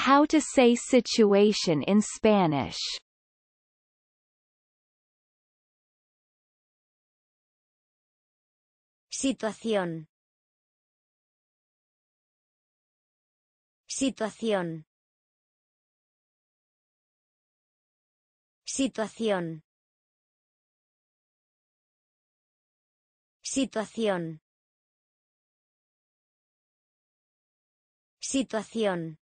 How to say situation in Spanish Situación Situación Situación Situación Situación